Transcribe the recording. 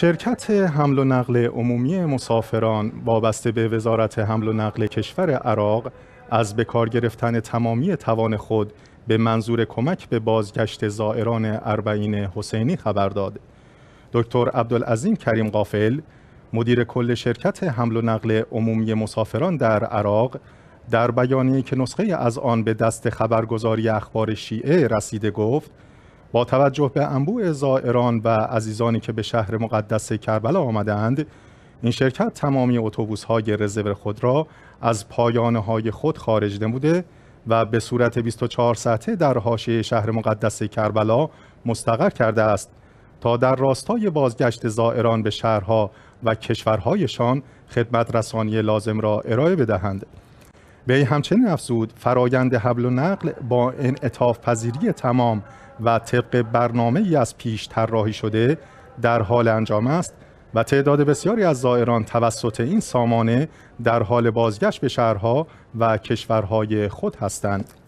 شرکت حمل و نقل عمومی مسافران وابسته به وزارت حمل و نقل کشور عراق از به گرفتن تمامی توان خود به منظور کمک به بازگشت زائران اربعین حسینی خبر داد. دکتر عبدالعظیم کریم قافل مدیر کل شرکت حمل و نقل عمومی مسافران در عراق در بیانیه که نسخه از آن به دست خبرگزاری اخبار شیعه رسیده گفت با توجه به انبوع زائران و عزیزانی که به شهر مقدس کربلا آمدند این شرکت تمامی اتوبوس های رزرو خود را از پایانه های خود خارج نموده و به صورت 24 ساعته در حاشیه شهر مقدس کربلا مستقر کرده است تا در راستای بازگشت زائران به شهرها و کشورهایشان خدمت رسانی لازم را ارائه بدهند. وی همچنین افزود فرایند حبل و نقل با اطاف پذیری تمام و طبق برنامه ای از پیش طراحی شده در حال انجام است و تعداد بسیاری از زائران توسط این سامانه در حال بازگشت به شهرها و کشورهای خود هستند.